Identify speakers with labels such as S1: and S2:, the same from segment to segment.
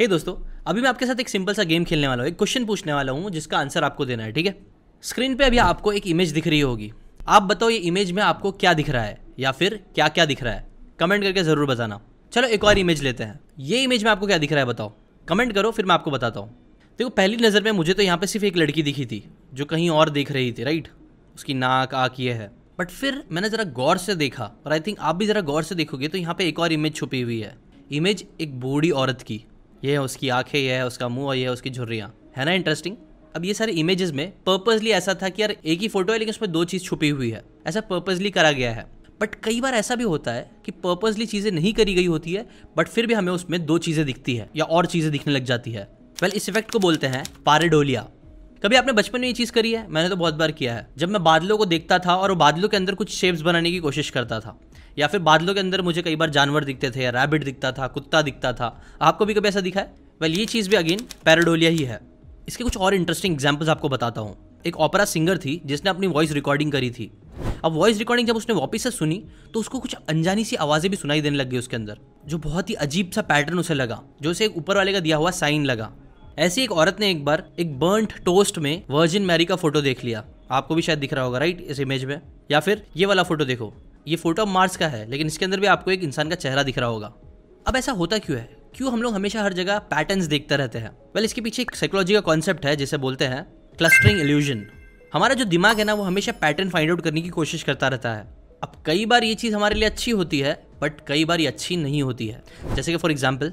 S1: हे hey दोस्तों अभी मैं आपके साथ एक सिंपल सा गेम खेलने वाला हूँ एक क्वेश्चन पूछने वाला हूँ जिसका आंसर आपको देना है ठीक है स्क्रीन पे अभी आपको एक इमेज दिख रही होगी आप बताओ ये इमेज में आपको क्या दिख रहा है या फिर क्या क्या दिख रहा है कमेंट करके ज़रूर बताना चलो एक और इमेज लेते हैं ये इमेज में आपको क्या दिख रहा है बताओ कमेंट करो फिर मैं आपको बताता हूँ देखो पहली नज़र में मुझे तो यहाँ पे सिर्फ एक लड़की दिखी थी जो कहीं और देख रही थी राइट उसकी नाक आँख ये है बट फिर मैंने ज़रा गौर से देखा और आई थिंक आप भी ज़रा गौर से देखोगे तो यहाँ पे एक और इमेज छुपी हुई है इमेज एक बूढ़ी औरत की ये है उसकी आंखें ये है उसका मुंह और ये है उसकी झुर्रियाँ है ना इंटरेस्टिंग अब ये सारे इमेजेस में पर्पजली ऐसा था कि यार एक ही फोटो है लेकिन उसमें दो चीज़ छुपी हुई है ऐसा पर्पजली करा गया है बट कई बार ऐसा भी होता है कि पर्पजली चीज़ें नहीं करी गई होती है बट फिर भी हमें उसमें दो चीज़ें दिखती है या और चीज़ें दिखने लग जाती है वेल इस इफेक्ट को बोलते हैं पारेडोलिया कभी आपने बचपन में ये चीज़ करी है मैंने तो बहुत बार किया है जब मैं बादलों को देखता था और वो बादलों के अंदर कुछ शेप्स बनाने की कोशिश करता था या फिर बादलों के अंदर मुझे कई बार जानवर दिखते थे रैबिट दिखता था कुत्ता दिखता था आपको भी कभी ऐसा दिखा है वेल ये चीज़ भी अगेन पैराडोलिया ही है इसके कुछ और इंटरेस्टिंग एग्जाम्पल्स आपको बताता हूँ एक ओपरा सिंगर थी जिसने अपनी वॉइस रिकॉर्डिंग करी थी अब वॉइस रिकॉर्डिंग जब उसने वापस से सुनी तो उसको कुछ अनजानी सी आवाज़ें भी सुनाई देने लग गई उसके अंदर जो बहुत ही अजीब सा पैटर्न उसे लगा जो उसे एक ऊपर वाले का दिया हुआ साइन लगा ऐसी एक औरत ने एक बार एक बर्नड टोस्ट में वर्जिन मैरी का फोटो देख लिया आपको भी शायद दिख रहा होगा राइट इस इमेज में या फिर ये वाला फोटो देखो ये फोटो अब मार्स का है लेकिन इसके अंदर भी आपको एक इंसान का चेहरा दिख रहा होगा अब ऐसा होता क्यों है क्यों हम लोग हमेशा हर जगह पैटर्न्स देखते रहते हैं वेल इसके पीछे एक साइकोलॉजी का कॉन्सेप्ट है जिसे बोलते हैं क्लस्टरिंग इल्यूजन हमारा जो दिमाग है ना वो हमेशा पैटर्न फाइंड आउट करने की कोशिश करता रहता है अब कई बार ये चीज़ हमारे लिए अच्छी होती है बट कई बार ये अच्छी नहीं होती है जैसे कि फॉर एग्जाम्पल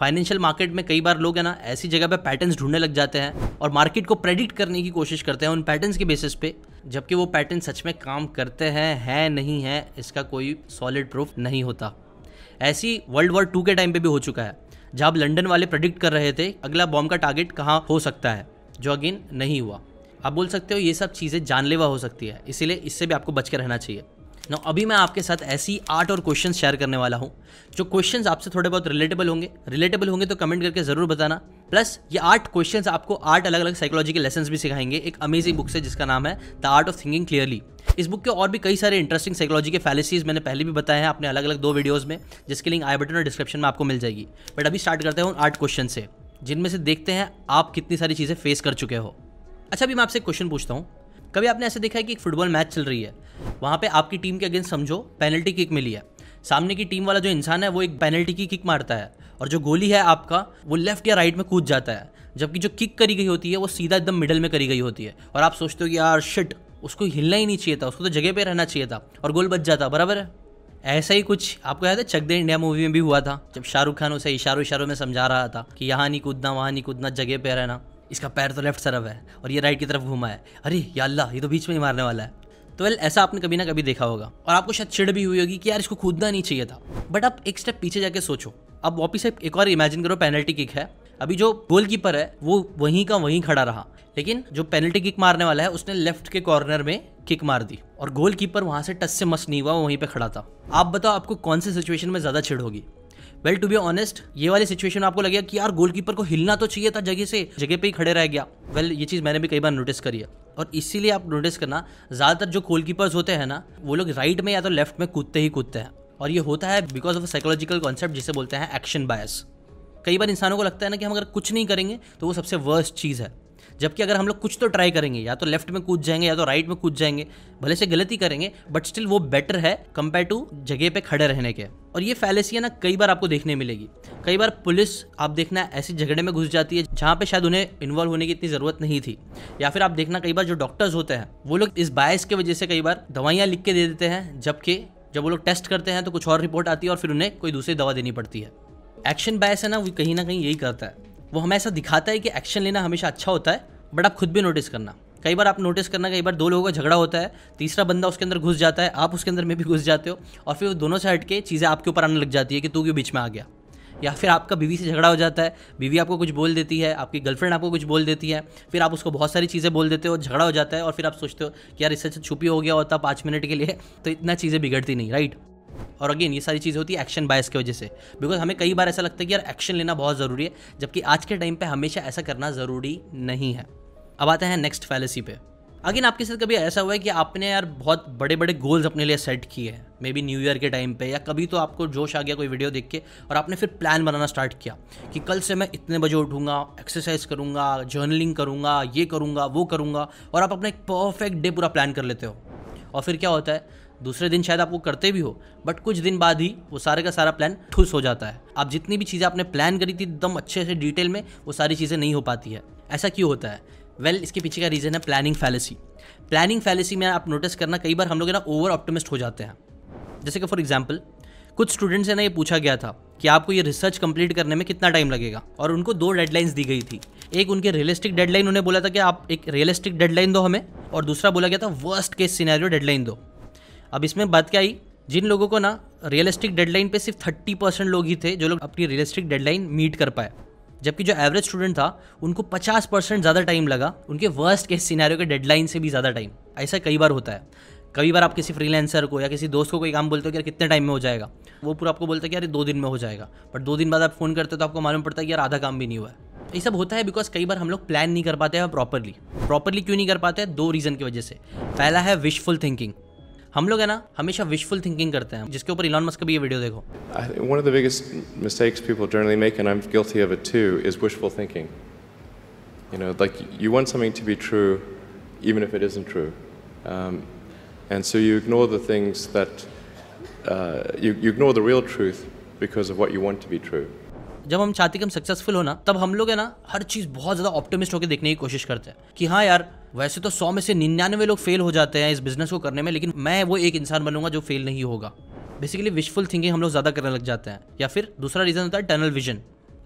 S1: फाइनेंशियल मार्केट में कई बार लोग है ना ऐसी जगह पे पैटर्न्स ढूंढने लग जाते हैं और मार्केट को प्रेडिक्ट करने की कोशिश करते हैं उन पैटर्न्स के बेसिस पे जबकि वो पैटर्न सच में काम करते हैं है नहीं है इसका कोई सॉलिड प्रूफ नहीं होता ऐसी वर्ल्ड वॉर टू के टाइम पे भी हो चुका है जब लंदन लंडन वाले प्रडिक्ट कर रहे थे अगला बॉम्ब का टारगेट कहाँ हो सकता है जो अगेन नहीं हुआ आप बोल सकते हो ये सब चीज़ें जानलेवा हो सकती है इसीलिए इससे भी आपको बच के रहना चाहिए ना अभी मैं आपके साथ ऐसी आर्ट और क्वेश्चन शेयर करने वाला हूँ जो क्वेश्चन आपसे थोड़े बहुत रिलेटेबल होंगे रिलेटेबल होंगे तो कमेंट करके ज़रूर बताना प्लस ये आर्ट क्वेश्चन आपको आर्ट अलग अलग साइकोलॉजी के लेसन भी सिखाएंगे एक अमेजिंग बुक से जिसका नाम है the art of thinking clearly इस बुक के और भी कई सारे इंटरेस्टिंग साइकोलॉजी के फैलेसीज मैंने पहले भी बताए हैं अपने अलग अलग दो वीडियोज़ में जिसके लिंक आई बटन और डिस्क्रिप्शन में आपको मिल जाएगी बट अभी स्टार्ट करते हैं उन आर्ट क्वेश्चन से जिनमें से देखते हैं आप कितनी सारी चीज़ें फेस कर चुके हो अच्छा अभी मैं आपसे क्वेश्चन पूछता हूँ कभी आपने ऐसे देखा है कि एक फुटबॉल मैच चल रही है वहाँ पे आपकी टीम के अगेंस्ट समझो पेनल्टी किक मिली है सामने की टीम वाला जो इंसान है वो एक पेनल्टी की किक मारता है और जो गोली है आपका वो लेफ्ट या राइट में कूद जाता है जबकि जो किक करी गई होती है वो सीधा एकदम मिडल में करी गई होती है और आप सोचते हो कि यार शिट उसको हिलना ही नहीं चाहिए था उसको तो जगह पे रहना चाहिए था और गोल बच जाता बराबर है ऐसा ही कुछ आपको याद है चक दे इंडिया मूवी में भी हुआ था जब शाहरुख खान उसे इशारों इशारों में समझा रहा था कि यहाँ नहीं कूदना वहाँ नहीं कूदना जगह पे रहना इसका पैर तो लेफ्ट तरफ है और ये राइट की तरफ घूमा है अरे या अल्लाह ये तो बीच में ही मारने वाला है तो वेल ऐसा आपने कभी ना कभी देखा होगा और आपको शायद छिड़ भी हुई होगी कि यार इसको कूदना नहीं चाहिए था बट आप एक स्टेप पीछे जाके सोचो अब वापिस एक बार इमेजिन करो पेनल्टी किक है अभी जो कीपर है वो वहीं का वहीं खड़ा रहा लेकिन जो पेनल्टी किक मारने वाला है उसने लेफ्ट के कॉर्नर में किक मार दी और गोल कीपर वहां से टस से मस नहीं हुआ वहीं पे खड़ा था आप बताओ आपको कौन सी सिचुएशन में ज्यादा छिड़ होगी वेल टू बी ऑनेस्ट ये वाली सिचुएशन आपको लगेगा कि यार गोलकीपर को हिलना तो चाहिए था जगह से जगह पे ही खड़े रह गया वेल well, ये चीज़ मैंने भी कई बार नोटिस करी है और इसीलिए आप नोटिस करना ज़्यादातर जो गोलकीपर्स होते हैं ना वो लोग राइट में या तो लेफ्ट में कूदते ही कूदते हैं और ये होता है बिकॉज ऑफ साइकोलॉजिकल कॉन्सेप्ट जिसे बोलते हैं एक्शन बायस कई बार इंसानों को लगता है ना कि हम अगर कुछ नहीं करेंगे तो वो सबसे वर्स्ट चीज़ है जबकि अगर हम लोग कुछ तो ट्राई करेंगे या तो लेफ्ट में कूद जाएंगे या तो राइट में कूद जाएंगे भले से गलती करेंगे बट स्टिल वो बेटर है कंपेयर टू जगह पे खड़े रहने के और ये फैलेसियाँ ना कई बार आपको देखने मिलेगी कई बार पुलिस आप देखना ऐसे झगड़े में घुस जाती है जहाँ पे शायद उन्हें इन्वॉल्व होने की इतनी ज़रूरत नहीं थी या फिर आप देखना कई बार जो डॉक्टर्स होते हैं वो लोग इस बायस की वजह से कई बार दवाइयाँ लिख के दे देते हैं जबकि जब वो लोग टेस्ट करते हैं तो कुछ और रिपोर्ट आती है और फिर उन्हें कोई दूसरी दवा देनी पड़ती है एक्शन बायस है ना वो कहीं ना कहीं यही करता है वो हमें ऐसा दिखाता है कि एक्शन लेना हमेशा अच्छा होता है बट आप खुद भी नोटिस करना कई बार आप नोटिस करना कई बार दो लोगों का झगड़ा होता है तीसरा बंदा उसके अंदर घुस जाता है आप उसके अंदर में भी घुस जाते हो और फिर दोनों से हट के चीज़ें आपके ऊपर आने लग जाती है कि तू क्यों बीच में आ गया या फिर आपका बीवी से झगड़ा हो जाता है बीवी आपको कुछ बोल देती है आपकी गर्लफ्रेंड आपको कुछ बोल देती है फिर आप उसको बहुत सारी चीज़ें बोल देते हो झगड़ा हो जाता है और फिर आप सोचते हो कि यार इससे अच्छा छुपी हो गया होता पाँच मिनट के लिए तो इतना चीज़ें बिगड़ती नहीं राइट और अगेन ये सारी चीज़ें होती है एक्शन बायस की वजह से बिकॉज हमें कई बार ऐसा लगता है कि यार एक्शन लेना बहुत ज़रूरी है जबकि आज के टाइम पर हमेशा ऐसा करना ज़रूरी नहीं है अब आते हैं नेक्स्ट फैलेसी पे अगेन आपके साथ कभी ऐसा हुआ है कि आपने यार बहुत बड़े बड़े गोल्स अपने लिए सेट किए हैं मे बी न्यू ईयर के टाइम पे या कभी तो आपको जोश आ गया कोई वीडियो देख के और आपने फिर प्लान बनाना स्टार्ट किया कि कल से मैं इतने बजे उठूंगा एक्सरसाइज करूंगा जर्नलिंग करूंगा ये करूंगा वो करूंगा और आप अपना एक परफेक्ट डे पूरा प्लान कर लेते हो और फिर क्या होता है दूसरे दिन शायद आप वो करते भी हो बट कुछ दिन बाद ही वो सारे का सारा प्लान ठुस हो जाता है आप जितनी भी चीज़ें आपने प्लान करी थी एकदम अच्छे से डिटेल में वो सारी चीज़ें नहीं हो पाती है ऐसा क्यों होता है वेल well, इसके पीछे का रीज़न है प्लानिंग फैलेसी प्लानिंग फैलेसी में आप नोटिस करना कई बार हम लोग ना ओवर ऑप्टिमिस्ट हो जाते हैं जैसे कि फॉर एग्जाम्पल कुछ स्टूडेंट्स से ना ये पूछा गया था कि आपको ये रिसर्च कंप्लीट करने में कितना टाइम लगेगा और उनको दो डेडलाइंस दी गई थी एक उनके रियलिस्टिक डेडलाइन उन्हें बोला था कि आप एक रियलिस्टिक डेडलाइन दो हमें और दूसरा बोला गया था वर्स्ट केस सिनेरियो डेडलाइन दो अब इसमें बात क्या आई जिन लोगों को ना रियलिस्टिक डेडलाइन पे सिर्फ थर्टी परसेंट लोग ही थे जो लोग अपनी रियलिस्टिक डेडलाइन मीट कर पाए जबकि जो एवरेज स्टूडेंट था उनको 50 परसेंट ज़्यादा टाइम लगा उनके वर्स्ट केस सिनेरियो के डेडलाइन से भी ज़्यादा टाइम ऐसा कई बार होता है कई बार आप किसी फ्रीलांसर को या किसी दोस्त को कोई काम बोलते हो कि यार कितने टाइम में हो जाएगा वो पूरा आपको बोलता है कि यार दो दिन में हो जाएगा बट दो दिन बाद आप फ़ोन करते हो तो आपको मालूम पड़ता है कि यार आधा काम भी नहीं हुआ है ये सब होता है बिकॉज कई बार हम लोग प्लान नहीं कर पाते हैं प्रॉपरली प्रॉपरली क्यों नहीं कर पाते हैं दो रीज़न की वजह से पहला है विशफुल थिंकिंग हम लोग है ना हमेशा विशफुल थिंकिंग करते हैं जिसके ऊपर इलॉन मस्क का भी ये वीडियो देखो one of the biggest mistakes people generally make and I am guilty of it too is wishful thinking you know like you want something to be true even if it isn't true and so you ignore the things that you you ignore the real truth because of what you want to be true जब हम चाहते हैं कि हम successful होना तब हम लोग है ना हर चीज़ बहुत ज़्यादा ऑप्टिमिस्ट होकर देखने की कोशिश करते हैं कि हाँ यार वैसे तो सौ में से निन्यानवे लोग फेल हो जाते हैं इस बिजनेस को करने में लेकिन मैं वो एक इंसान बनूंगा जो फेल नहीं होगा बेसिकली विशफुल थिंकिंग हम लोग ज़्यादा करने लग जाते हैं या फिर दूसरा रीज़न होता है टनल विजन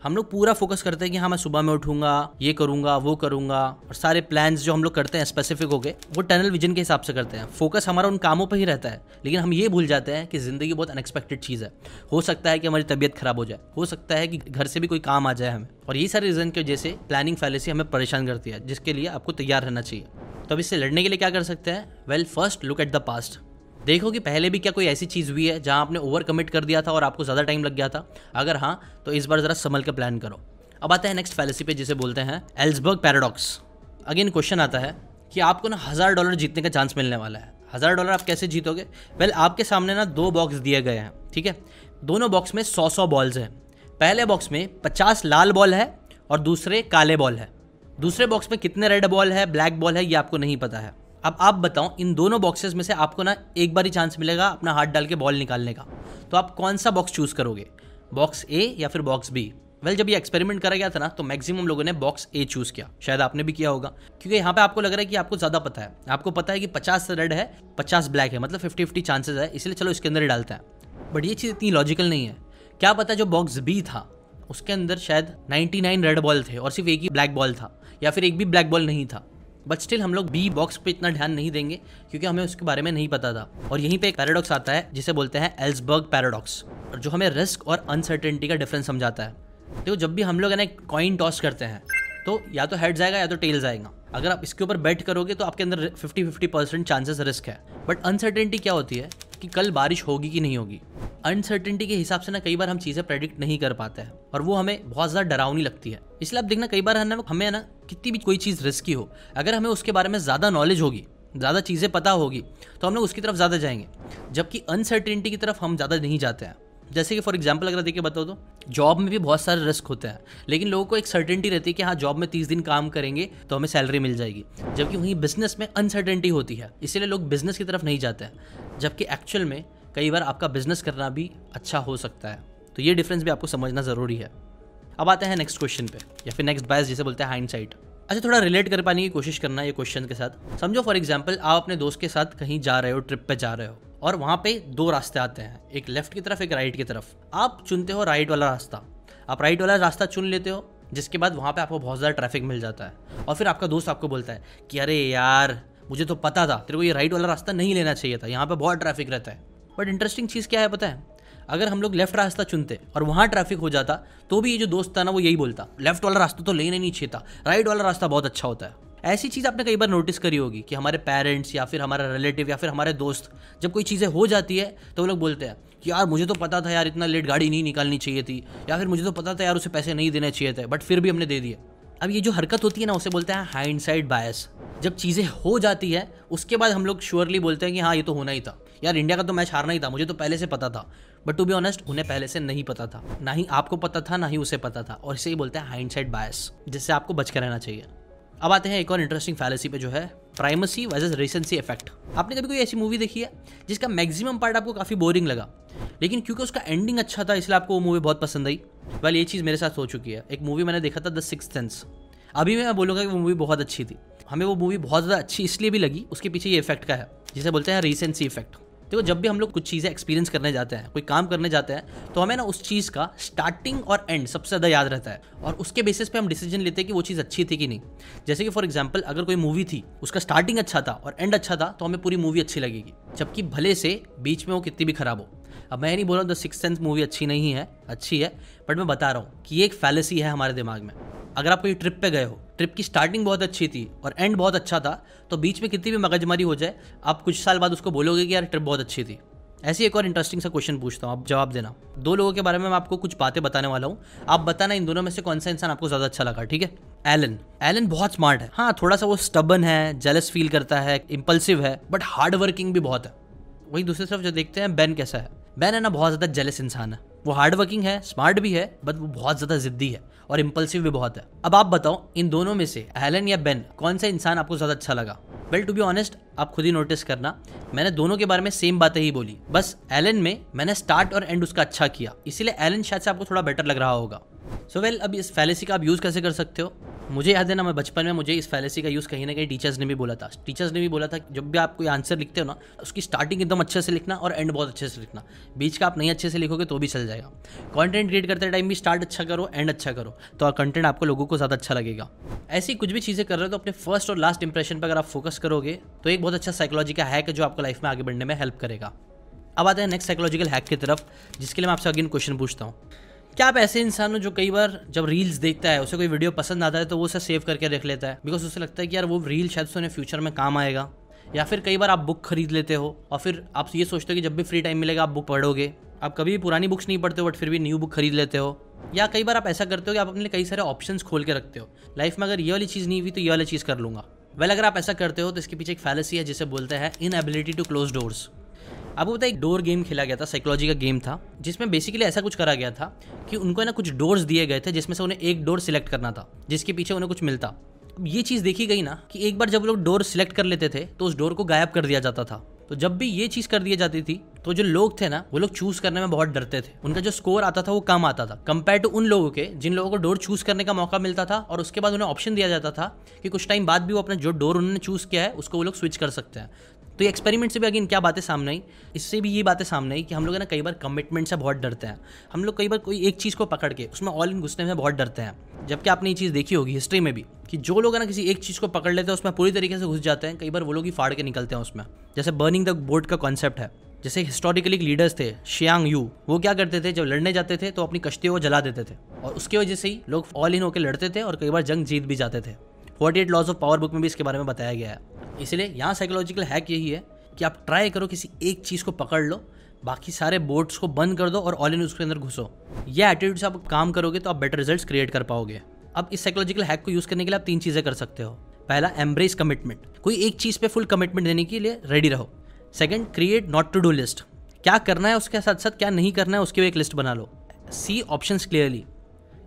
S1: हम लोग पूरा फोकस करते हैं कि हाँ मैं सुबह में उठूंगा ये करूंगा वो करूंगा और सारे प्लान जो हम लोग करते हैं स्पेसिफिक हो गए वो टनल विजन के हिसाब से करते हैं फोकस हमारा उन कामों पर ही रहता है लेकिन हम ये भूल जाते हैं कि ज़िंदगी बहुत अनएक्सपेक्टेड चीज़ है हो सकता है कि हमारी तबीयत खराब हो जाए हो सकता है कि घर से भी कोई काम आ जाए हमें और ये सारे रीज़न की वजह से प्लानिंग फैलेसी हमें परेशान करती है जिसके लिए आपको तैयार रहना चाहिए तो अब इससे लड़ने के लिए क्या कर सकते हैं well first look at the past देखो कि पहले भी क्या कोई ऐसी चीज़ हुई है जहाँ आपने ओवर कमिट कर दिया था और आपको ज़्यादा टाइम लग गया था अगर हाँ तो इस बार ज़रा संभल के प्लान करो अब आता है नेक्स्ट फैलेसी पे जिसे बोलते हैं एल्सबर्ग पैराडॉक्स अगेन क्वेश्चन आता है कि आपको ना हज़ार डॉलर जीतने का चांस मिलने वाला है हज़ार डॉलर आप कैसे जीतोगे वेल आपके सामने ना दो बॉक्स दिए गए हैं ठीक है दोनों बॉक्स में सौ सौ बॉल्स हैं पहले बॉक्स में पचास लाल बॉल है और दूसरे काले बॉल है दूसरे बॉक्स में कितने रेड बॉल है ब्लैक बॉल है ये आपको नहीं पता है अब आप बताओ इन दोनों बॉक्सेस में से आपको ना एक बार ही चांस मिलेगा अपना हाथ डाल के बॉल निकालने का तो आप कौन सा बॉक्स चूज़ करोगे बॉक्स ए या फिर बॉक्स बी वेल well, जब ये एक्सपेरिमेंट करा गया था ना तो मैक्सिमम लोगों ने बॉक्स ए चूज किया शायद आपने भी किया होगा क्योंकि यहाँ पे आपको लग रहा है कि आपको ज्यादा पता है आपको पता है कि पचास रेड है पचास ब्लैक है मतलब फिफ्टी फिफ्टी चांसेस है इसलिए चलो इसके अंदर ही डालता है बट ये चीज़ इतनी लॉजिकल नहीं है क्या पता जो बॉक्स बी था उसके अंदर शायद 99 रेड बॉल थे और सिर्फ एक ही ब्लैक बॉल था या फिर एक भी ब्लैक बॉल नहीं था बट स्टिल हम लोग बी बॉक्स पे इतना ध्यान नहीं देंगे क्योंकि हमें उसके बारे में नहीं पता था और यहीं पे एक पैराडॉक्स आता है जिसे बोलते हैं एल्सबर्ग पैराडॉक्स और जो हमें रिस्क और अनसर्टेनिटी का डिफरेंस समझाता है देखो तो जब भी हम लोग है ना कॉइन टॉस करते हैं तो या तो हेड जाएगा या तो टेल जाएगा अगर आप इसके ऊपर बैट करोगे तो आपके अंदर fifty fifty percent chances risk है बट अनसर्टेनिटी क्या होती है कि कल बारिश होगी कि नहीं होगी अनसर्टेनिटी के हिसाब से ना कई बार हम चीज़ें प्रेडिक्ट नहीं कर पाते हैं और वो हमें बहुत ज़्यादा डरावनी लगती है इसलिए आप देखना कई बार है ना हमें ना कितनी भी कोई चीज़ रिस्की हो अगर हमें उसके बारे में ज़्यादा नॉलेज होगी ज़्यादा चीज़ें पता होगी तो हम लोग उसकी तरफ ज़्यादा जाएंगे जबकि अनसर्टेनिटी की तरफ हम ज़्यादा नहीं जाते हैं जैसे कि फॉर एग्जाम्पल अगर देखिए बताओ तो जॉब में भी बहुत सारे रिस्क होते हैं लेकिन लोगों को एक सर्टेनिटी रहती है कि हाँ जॉब में तीस दिन काम करेंगे तो हमें सैलरी मिल जाएगी जबकि वहीं बिजनेस में अनसर्टेनिटी होती है इसीलिए लोग बिजनेस की तरफ नहीं जाते हैं जबकि एक्चुअल में कई बार आपका बिजनेस करना भी अच्छा हो सकता है तो ये डिफरेंस भी आपको समझना ज़रूरी है अब आते हैं नेक्स्ट क्वेश्चन पे या फिर नेक्स्ट बायस जिसे बोलते हैं हाइंड साइट अच्छा थोड़ा रिलेट कर पाने की कोशिश करना ये क्वेश्चन के साथ समझो फॉर एग्जाम्पल आप अपने दोस्त के साथ कहीं जा रहे हो ट्रिप पर जा रहे हो और वहाँ पे दो रास्ते आते हैं एक लेफ्ट की तरफ एक राइट की तरफ आप चुनते हो राइट वाला रास्ता आप राइट वाला रास्ता चुन लेते हो जिसके बाद वहाँ पे आपको बहुत ज़्यादा ट्रैफिक मिल जाता है और फिर आपका दोस्त आपको बोलता है कि अरे यार मुझे तो पता था तेरे को ये राइट वाला रास्ता नहीं लेना चाहिए था यहाँ पर बहुत ट्रैफिक रहता है बट इंटरेस्टिंग चीज़ क्या है पता है अगर हम लोग लेफ्ट रास्ता चुनते और वहाँ ट्रैफिक हो जाता तो भी ये जो दोस्त था ना वो यही बोलता लेफ्ट वाला रास्ता तो लेना नहीं चाहिए था राइट वाला रास्ता बहुत अच्छा होता है ऐसी चीज़ आपने कई बार नोटिस करी होगी कि हमारे पेरेंट्स या फिर हमारा रिलेटिव या फिर हमारे दोस्त जब कोई चीज़ें हो जाती है तो वो लोग बोलते हैं कि यार मुझे तो पता था यार इतना लेट गाड़ी नहीं निकालनी चाहिए थी या फिर मुझे तो पता था यार उसे पैसे नहीं देने चाहिए थे बट फिर भी हमने दे दिए अब ये जो हरकत होती है ना उसे बोलते हैं हाइंड साइड बायस जब चीज़ें हो जाती है उसके बाद हम लोग श्योरली बोलते हैं कि हाँ ये तो होना ही था यार इंडिया का तो मैच हारना ही था मुझे तो पहले से पता था बट टू बी ऑनेस्ट उन्हें पहले से नहीं पता था ना ही आपको पता था ना ही उसे पता था और इसे ही बोलते हैं हाइंड साइड बायस जिससे आपको बच कर रहना चाहिए अब आते हैं एक और इंटरेस्टिंग फैलेसी पे जो है प्राइमसी वर्सेज रिसेंसी इफेक्ट आपने कभी कोई ऐसी मूवी देखी है जिसका मैक्सिमम पार्ट आपको काफ़ी बोरिंग लगा लेकिन क्योंकि उसका एंडिंग अच्छा था इसलिए आपको वो मूवी बहुत पसंद आई वेल ये चीज़ मेरे साथ हो चुकी है एक मूवी मैंने देखा था द सिक्स सेंस अभी मैं बोलूँगा कि वो मूवी बहुत अच्छी थी हमें वो मूवी बहुत ज़्यादा अच्छी इसलिए भी लगी उसके पीछे ये इफेक्ट का है जिसे बोलते हैं रिसेंसी इफेक्ट देखो जब भी हम लोग कुछ चीज़ें एक्सपीरियंस करने जाते हैं कोई काम करने जाते हैं तो हमें ना उस चीज़ का स्टार्टिंग और एंड सबसे ज़्यादा याद रहता है और उसके बेसिस पे हम डिसीजन लेते हैं कि वो चीज़ अच्छी थी कि नहीं जैसे कि फॉर एग्जाम्पल अगर कोई मूवी थी उसका स्टार्टिंग अच्छा था और एंड अच्छा था तो हमें पूरी मूवी अच्छी लगेगी जबकि भले से बीच में वो कितनी भी खराब हो अब मैं नहीं बोल रहा हूँ द सिक्स सेंस मूवी अच्छी नहीं है अच्छी है बट मैं बता रहा हूँ कि ये एक फैलेसी है हमारे दिमाग में अगर आप कोई ट्रिप पे गए हो ट्रिप की स्टार्टिंग बहुत अच्छी थी और एंड बहुत अच्छा था तो बीच में कितनी भी मगजमारी हो जाए आप कुछ साल बाद उसको बोलोगे कि यार ट्रिप बहुत अच्छी थी ऐसी एक और इंटरेस्टिंग सा क्वेश्चन पूछता हूँ आप जवाब देना दो लोगों के बारे में मैं आपको कुछ बातें बताने वाला हूँ आप बताना इन दोनों में से कौन सा इंसान आपको ज़्यादा अच्छा लगा ठीक है एलन एलन बहुत स्मार्ट है हाँ थोड़ा सा वो स्टबन है जेलस फील करता है इम्पल्सिव है बट हार्ड वर्किंग भी बहुत है वहीं दूसरी तरफ जो देखते हैं बेन कैसा है बेन है ना बहुत ज़्यादा जेलस इंसान है वो हार्ड वर्किंग है स्मार्ट भी है बट वो बहुत ज़्यादा ज़िद्दी है और इम्पल्सिव भी बहुत है अब आप बताओ इन दोनों में से एलन या बेन कौन सा इंसान आपको ज़्यादा अच्छा लगा वेल टू बी ऑनेस्ट आप खुद ही नोटिस करना मैंने दोनों के बारे में सेम बातें ही बोली बस एलन में मैंने स्टार्ट और एंड उसका अच्छा किया इसीलिए एलन शायद से आपको थोड़ा बेटर लग रहा होगा सो so वेल well, अब इस फैलेसी का आप यूज़ कैसे कर सकते हो मुझे याद है ना मैं बचपन में मुझे इस फैलेसी का यूज़ कहीं ना कहीं टीचर्स ने भी बोला था टीचर्स ने भी बोला था जब भी आप कोई आंसर लिखते हो ना उसकी स्टार्टिंग एकदम अच्छे से लिखना और एंड बहुत अच्छे से लिखना बीच का आप नहीं अच्छे से लिखोगे तो भी चल जाएगा कॉन्टेंट क्रिएट करते टाइम भी स्टार्ट अच्छा करो एंड अच्छा करो तो कंटेंट आपको लोगों को ज़्यादा अच्छा लगेगा ऐसी कुछ भी चीज़ें कर रहे हो तो अपने फर्स्ट और लास्ट इंप्रेशन पर अगर आप फोकस करोगे तो एक बहुत अच्छा साइकोलॉजी का हैक है जो आपको लाइफ में आगे बढ़ने में हेल्प करेगा अब आते हैं नेक्स्ट साइकोलॉजिकल हैक की तरफ जिसके लिए मैं आपसे अगेन क्वेश्चन पूछता हूँ क्या आप ऐसे इंसान हो जो कई बार जब रील्स देखता है उसे कोई वीडियो पसंद आता है तो वो उसे सेव करके रख लेता है बिकॉज उसे लगता है कि यार वो रील शायद उन्हें फ्यूचर में काम आएगा या फिर कई बार आप बुक खरीद लेते हो और फिर आप ये सोचते हो कि जब भी फ्री टाइम मिलेगा आप बुक पढ़ोगे आप कभी भी पुरानी बुक्स नहीं पढ़ते हो बट फिर भी न्यू बुक खरीद लेते हो या कई बार आप ऐसा करते हो कि आप अपने कई सारे ऑप्शंस खोल के रखते हो लाइफ में अगर ये वाली चीज़ नहीं हुई तो ये वाली चीज़ कर लूँगा वेल अगर आप ऐसा करते हो तो इसके पीछे एक फैलेसी है जिसे बोलते हैं inability to close doors आपको पता एक डोर गेम खेला गया था साइकोलॉजी का गेम था जिसमें बेसिकली ऐसा कुछ करा गया था कि उनको ना कुछ डोर्स दिए गए थे जिसमें से उन्हें एक डोर सिलेक्ट करना था जिसके पीछे उन्हें कुछ मिलता अब ये चीज़ देखी गई ना कि एक बार जब लोग डोर सिलेक्ट कर लेते थे तो उस डोर को गायब कर दिया जाता था तो जब भी ये चीज़ कर दी जाती थी तो जो लोग थे ना वो लोग चूज करने में बहुत डरते थे उनका जो स्कोर आता था वो कम आता था कंपेयर टू उन लोगों के जिन लोगों को डोर चूज करने का मौका मिलता था और उसके बाद उन्हें ऑप्शन दिया जाता था कि कुछ टाइम बाद भी वो अपना जो डोर उन्होंने चूज किया है उसको वो लोग स्विच कर सकते हैं तो ये एक्सपेरिमेंट से भी अगेन क्या बातें सामने आई इससे भी ये बातें सामने आई कि हम लोग ना कई बार कमिटमेंट से बहुत डरते हैं हम लोग कई बार कोई एक चीज़ को पकड़ के उसमें ऑल इन घुसने में बहुत डरते हैं जबकि आपने ये चीज़ देखी होगी हिस्ट्री में भी कि जो लोग ना किसी एक चीज़ को पकड़ लेते हैं उसमें पूरी तरीके से घुस जाते हैं कई बार वो लोग ही फाड़ के निकलते हैं उसमें जैसे बर्निंग द बोर्ड का कॉन्सेप्ट है जैसे हिस्टोरिकली लीडर्स थे शियांग यू वो क्या करते थे जब लड़ने जाते थे तो अपनी कश्तियों को जला देते थे और उसके वजह से ही लोग ऑल इन होकर लड़ते थे और कई बार जंग जीत भी जाते थे forty eight laws of power book में भी इसके बारे में बताया गया है इसलिए यहाँ साइकोलॉजिकल हैक यही है कि आप ट्राई करो किसी एक चीज़ को पकड़ लो बाकी सारे बोर्ड्स को बंद कर दो और ऑल इन उसके अंदर घुसो ये एटीट्यूड से आप काम करोगे तो आप बेटर रिजल्ट क्रिएट कर पाओगे अब इस साइकोलॉजिकल हैक को यूज़ करने के लिए आप तीन चीज़ें कर सकते हो पहला एम्ब्रेस कमिटमेंट कोई एक चीज़ पे फुल कमिटमेंट देने के लिए रेडी रहो second create not to do list क्या करना है उसके साथ साथ क्या नहीं करना है उसके भी एक लिस्ट बना लो सी ऑप्शन क्लियरली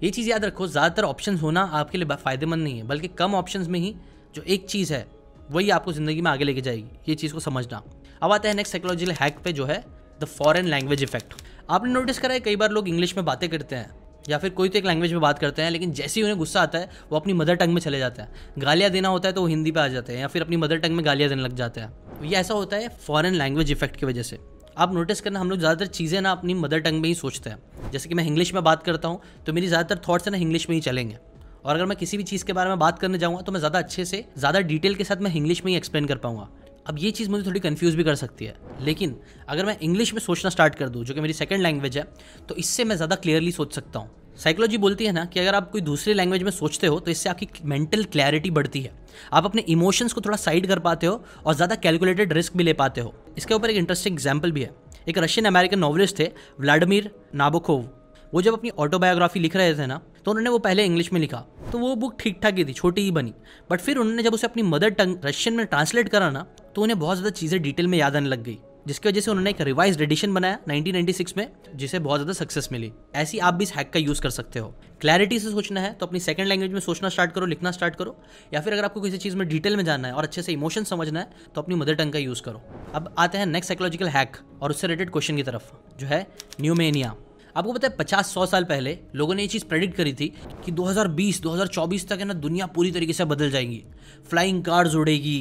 S1: ये चीज़ याद रखो ज़्यादातर ऑप्शन होना आपके लिए फ़ायदेमंद नहीं है बल्कि कम ऑप्शन में ही जो एक चीज़ है वही आपको ज़िंदगी में आगे लेके जाएगी ये चीज़ को समझना अब आता है नेक्स्ट साइकोलॉजिकल हैक पे जो है द फॉरन लैंग्वेज इफेक्ट आपने नोटिस करा है कई बार लोग इंग्लिश में बातें करते हैं या फिर कोई तो एक लैंग्वेज में बात करते हैं लेकिन जैसे ही उन्हें गुस्सा आता है वो अपनी मदर टंग में चले जाते हैं गालियाँ देना होता है तो वो हिंदी पे आ जाते हैं या फिर अपनी मदर टंग में गालियाँ देने लग जाते हैं ये ऐसा होता है फॉरेन लैंग्वेज इफेक्ट की वजह से आप नोटिस करना हम लोग ज़्यादातर चीज़ें ना अपनी मदर टंग में ही सोचते हैं जैसे कि मैं इंग्लिश में बात करता हूँ तो मेरी ज़्यादातर थाट्स ना इंग्लिश में ही चलेंगे और अगर मैं किसी भी चीज़ के बारे में बात करने जाऊँगा तो मैं ज़्यादा अच्छे से ज़्यादा डिटेल के साथ मैं इंग्लिश में ही एक्सप्लेन कर पाऊँगा अब ये चीज़ मुझे थोड़ी कन्फ्यूज़ भी कर सकती है लेकिन अगर मैं इंग्लिश में सोचना स्टार्ट कर दूँ जो कि मेरी सेकेंड लैंग्वेज है तो इससे मैं ज़्यादा क्लियरली सोच सकता हूँ साइकोलॉजी बोलती है ना कि अगर आप कोई दूसरी लैंग्वेज में सोचते हो तो इससे आपकी मेंटल क्लैरिटी बढ़ती है आप अपने इमोशंस को थोड़ा साइड कर पाते हो और ज़्यादा कैलकुलेटेड रिस्क भी ले पाते हो इसके ऊपर एक इंटरेस्टिंग एग्जाम्पल भी है एक रशियन अमेरिकन नॉवलिस्ट थे व्लाडिमिर नाबोकोव वो जब अपनी ऑटोबायोग्राफी लिख रहे थे ना तो उन्होंने वो पहले इंग्लिश में लिखा तो वो बुक ठीक ठाक ही थी छोटी ही बनी बट फिर उन्होंने जब उसे अपनी मदर टंग रशियन में ट्रांसलेट करा ना तो उन्हें बहुत ज़्यादा चीज़ें डिटेल में याद आने लग गई जिसकी वजह से उन्होंने एक रिवाइज एडिशन बनाया 1996 में जिसे बहुत ज़्यादा सक्सेस मिली ऐसी आप भी इस हैक का यूज़ कर सकते हो क्लैरिटी से सोचना है तो अपनी सेकंड लैंग्वेज में सोचना स्टार्ट करो लिखना स्टार्ट करो या फिर अगर आपको किसी चीज़ में डिटेल में जानना है और अच्छे से इमोशन समझना है तो अपनी मदर टंग का यूज़ करो अब आते हैं नेक्स्ट साइकोलॉजिकल हैक और उससे रिलेटेड क्वेश्चन की तरफ जो है न्यूमेनिया आपको पता है पचास सौ साल पहले लोगों ने ये चीज़ प्रेडिक्ट करी थी कि 2020-2024 तक है ना दुनिया पूरी तरीके से बदल जाएंगी फ्लाइंग कार्स उड़ेगी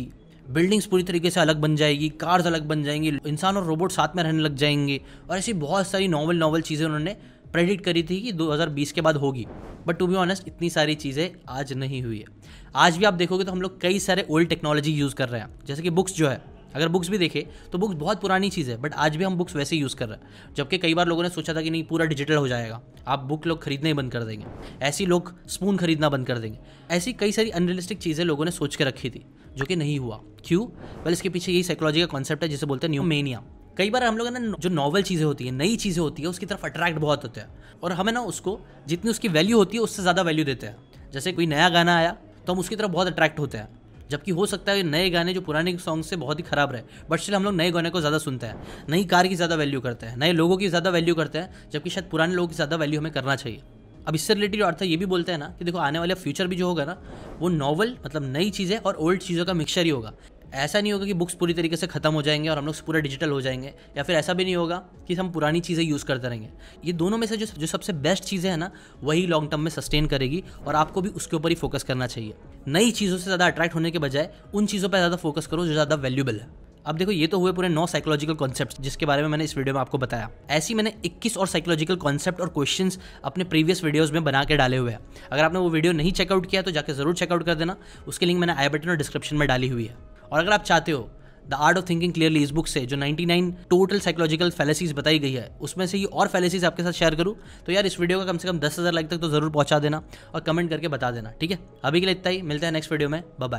S1: बिल्डिंग्स पूरी तरीके से अलग बन जाएगी कार्स अलग बन जाएंगी इंसान और रोबोट साथ में रहने लग जाएंगे और ऐसी बहुत सारी नॉवल नॉवल चीज़ें उन्होंने प्रेडिक्ट करी थी कि 2020 के बाद होगी बट टू बी ऑनेस्ट इतनी सारी चीज़ें आज नहीं हुई है आज भी आप देखोगे तो हम लोग कई सारे ओल्ड टेक्नोलॉजी यूज़ कर रहे हैं जैसे कि बुक्स जो है अगर बुक्स भी देखें तो बुक्स बहुत पुरानी चीज़ है बट आज भी हम बुक्स वैसे यूज़ कर रहे हैं जबकि कई बार लोगों ने सोचा था कि नहीं पूरा डिजिटल हो जाएगा आप बुक लोग खरीदना ही बंद कर देंगे ऐसी लोग स्पून खरीदना बंद कर देंगे ऐसी कई सारी अनरियलिस्टिक चीज़ें लोगों ने सोच के रखी थी जो कि नहीं हुआ क्यों वेल इसके पीछे यही साइकोलॉजी का कॉन्सेप्ट है जिसे बोलते हैं न्यूमेनिया कई बार हम लोग ना जो नॉवल चीज़ें होती है नई चीज़ें होती है उसकी तरफ अट्रैक्ट बहुत होते हैं और हमें ना उसको जितनी उसकी वैल्यू होती है उससे ज़्यादा वैल्यू देते हैं जैसे कोई नया गाना आया तो हम उसकी तरफ बहुत अट्रैक्ट होते हैं जबकि हो सकता है नए गाने जो पुराने सॉन्ग से बहुत ही खराब रहे बट स्टिल हम लोग नए गाने को ज़्यादा सुनते हैं नई कार की ज़्यादा वैल्यू करते हैं नए लोगों की ज़्यादा वैल्यू करते हैं जबकि शायद पुराने लोगों की ज़्यादा वैल्यू हमें करना चाहिए अब इससे रिलेटेड अर्थ ये भी बोलते हैं ना कि देखो आने वाला फ्यूचर भी जो होगा ना वो नॉवल मतलब नई चीज़ें और ओल्ड चीज़ों का मिक्सचर ही होगा ऐसा नहीं होगा कि बुक्स पूरी तरीके से खत्म हो जाएंगे और हम लोग पूरा डिजिटल हो जाएंगे या फिर ऐसा भी नहीं होगा कि हम पुरानी चीज़ें यूज़ करते रहेंगे ये दोनों में से जो जो सबसे बेस्ट चीज़ें हैं ना वही लॉन्ग टर्म में सस्टेन करेगी और आपको भी उसके ऊपर ही फोकस करना चाहिए नई चीज़ों से ज़्यादा अट्रैक्ट होने के बजाय उन चीज़ों पर ज़्यादा फोकस करो जो ज़्यादा वैल्यूबल है अब देखो ये तो हुए पूरे नौ साइकोलॉजिकल कॉन्सेप्ट जिसके बारे में मैंने इस वीडियो में आपको बताया ऐसी मैंने 21 और साइकोलॉजिकल कॉन्सेप्ट और क्वेश्चन अपने प्रीवियस वीडियोस में बना के डाले हुए हैं अगर आपने वो वीडियो नहीं चेकआउट किया तो जाकर जरूर चेकआउट कर देना उसके लिंक मैंने आई बटन और डिस्क्रिप्शन में डाली हुई है और अगर आप चाहते हो the art of thinking clearly इस बुक से जो 99 टोटल साइकोलॉजिकल फैलेसीज बताई गई है उसमें से ये और फैलेसीज आपके साथ शेयर करूँ तो यार इस वीडियो का कम से कम दस हज़ार लाइक तक तो जरूर पहुँचा देना और कमेंट करके बता देना ठीक है अभी के लिए इतना ही मिलता है नेक्स्ट वीडियो में बाय